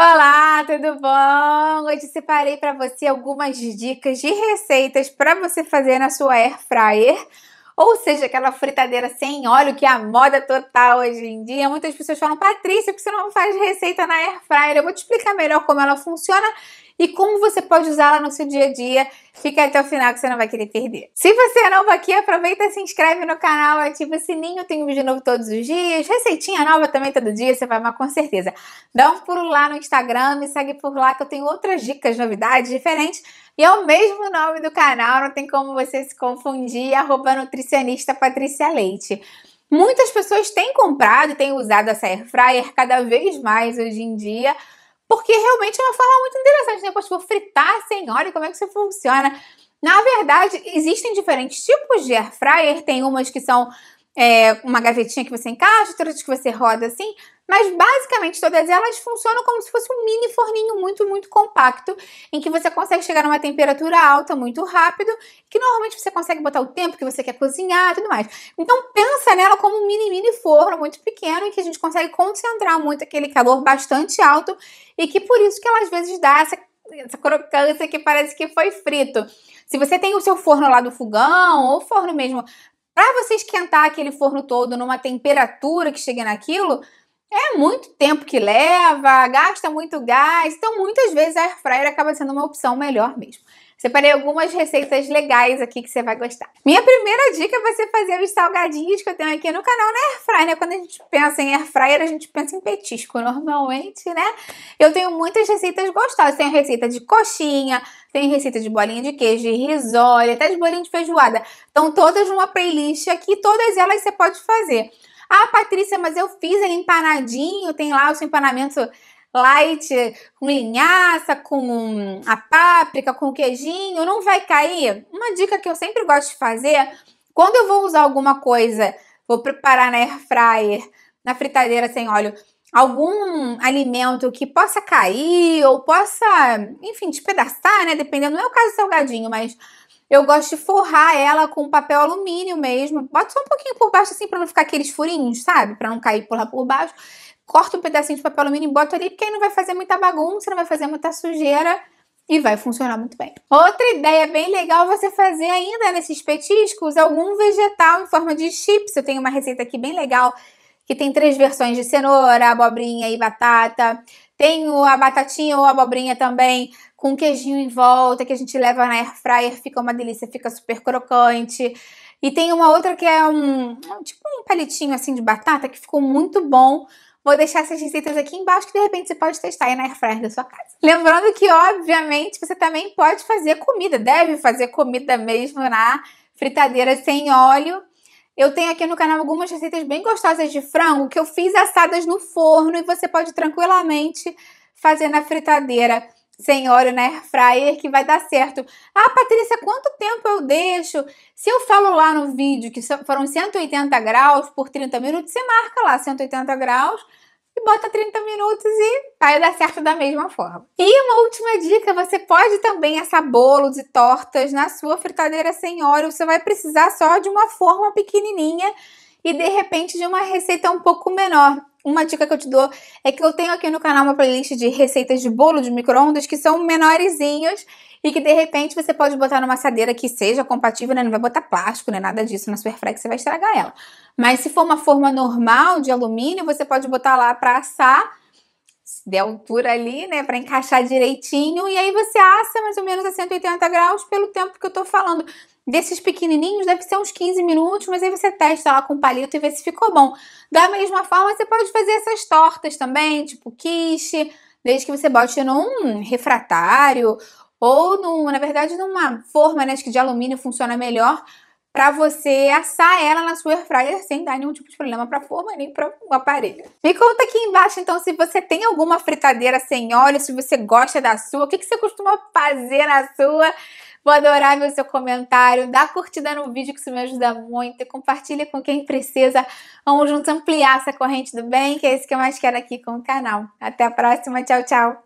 Olá, tudo bom? Hoje separei para você algumas dicas de receitas para você fazer na sua air fryer, ou seja, aquela fritadeira sem óleo que é a moda total hoje em dia. Muitas pessoas falam: "Patrícia, por que você não faz receita na air fryer?". Eu vou te explicar melhor como ela funciona e como você pode usá-la no seu dia a dia. Fica até o final que você não vai querer perder. Se você é novo aqui, aproveita, se inscreve no canal, ativa o sininho, tem um vídeo novo todos os dias, receitinha nova também todo dia, você vai amar com certeza. Dá um pulo lá no Instagram, me segue por lá que eu tenho outras dicas, novidades diferentes. E é o mesmo nome do canal, não tem como você se confundir, arroba nutricionista Patrícia Leite. Muitas pessoas têm comprado e têm usado essa air fryer cada vez mais hoje em dia, porque realmente é uma forma muito interessante, né? Poxa, tipo, vou fritar sem óleo, como é que isso funciona? Na verdade, existem diferentes tipos de air fryer, tem umas que são é, uma gavetinha que você encaixa, outras que você roda assim, mas basicamente todas elas funcionam como se fosse um mini forninho muito, muito compacto, em que você consegue chegar a uma temperatura alta muito rápido, que normalmente você consegue botar o tempo que você quer cozinhar e tudo mais. Então pensa nela como um mini, mini forno muito pequeno, em que a gente consegue concentrar muito aquele calor bastante alto e que por isso que ela às vezes dá essa, essa crocância que parece que foi frito. Se você tem o seu forno lá do fogão ou forno mesmo para você esquentar aquele forno todo numa temperatura que chegue naquilo, é muito tempo que leva, gasta muito gás, então muitas vezes a air fryer acaba sendo uma opção melhor mesmo. Separei algumas receitas legais aqui que você vai gostar. Minha primeira dica é você fazer os salgadinhos que eu tenho aqui no canal na Airfryer, né? Quando a gente pensa em Airfryer, a gente pensa em petisco normalmente, né? Eu tenho muitas receitas gostosas. Tem receita de coxinha, tem receita de bolinha de queijo, de risole, até de bolinha de feijoada. Estão todas numa playlist aqui, todas elas você pode fazer. Ah, Patrícia, mas eu fiz ele empanadinho, tem lá o seu empanamento light com linhaça, com a páprica, com queijinho, não vai cair? Uma dica que eu sempre gosto de fazer, quando eu vou usar alguma coisa, vou preparar na air fryer, na fritadeira sem óleo, algum alimento que possa cair ou possa, enfim, despedaçar, né? Dependendo, não é o caso do salgadinho, mas eu gosto de forrar ela com papel alumínio mesmo. Bota só um pouquinho por baixo assim para não ficar aqueles furinhos, sabe? Para não cair por lá por baixo corta um pedacinho de papel alumínio e bota ali, porque aí não vai fazer muita bagunça, não vai fazer muita sujeira e vai funcionar muito bem. Outra ideia bem legal você fazer ainda nesses petiscos algum vegetal em forma de chips. Eu tenho uma receita aqui bem legal que tem três versões de cenoura, abobrinha e batata. Tenho a batatinha ou a abobrinha também com queijinho em volta que a gente leva na air fryer, fica uma delícia, fica super crocante. E tem uma outra que é um, tipo um palitinho assim de batata que ficou muito bom Vou deixar essas receitas aqui embaixo que de repente você pode testar aí na airfryer da sua casa. Lembrando que, obviamente, você também pode fazer comida, deve fazer comida mesmo na fritadeira sem óleo. Eu tenho aqui no canal algumas receitas bem gostosas de frango que eu fiz assadas no forno e você pode tranquilamente fazer na fritadeira senhora na air fryer que vai dar certo. Ah, Patrícia, quanto tempo eu deixo? Se eu falo lá no vídeo que foram 180 graus por 30 minutos, você marca lá 180 graus e bota 30 minutos e vai dar certo da mesma forma. E uma última dica, você pode também assar bolos e tortas na sua fritadeira sem óleo. Você vai precisar só de uma forma pequenininha e de repente de uma receita um pouco menor uma dica que eu te dou é que eu tenho aqui no canal uma playlist de receitas de bolo de micro-ondas que são menorzinhas e que de repente você pode botar numa assadeira que seja compatível, né? Não vai botar plástico, né? Nada disso na sua que você vai estragar ela. Mas se for uma forma normal de alumínio, você pode botar lá para assar se der altura ali, né, para encaixar direitinho, e aí você assa mais ou menos a 180 graus pelo tempo que eu tô falando. Desses pequenininhos deve ser uns 15 minutos, mas aí você testa lá com palito e vê se ficou bom. Da mesma forma, você pode fazer essas tortas também, tipo quiche, desde que você bote num refratário ou, num, na verdade, numa forma né, de alumínio funciona melhor para você assar ela na sua air fryer sem dar nenhum tipo de problema para a forma nem para o aparelho. Me conta aqui embaixo então se você tem alguma fritadeira sem óleo, se você gosta da sua, o que, que você costuma fazer na sua. Vou adorar ver o seu comentário, dá curtida no vídeo que isso me ajuda muito e compartilha com quem precisa. Vamos juntos ampliar essa corrente do bem, que é isso que eu mais quero aqui com o canal. Até a próxima, tchau, tchau!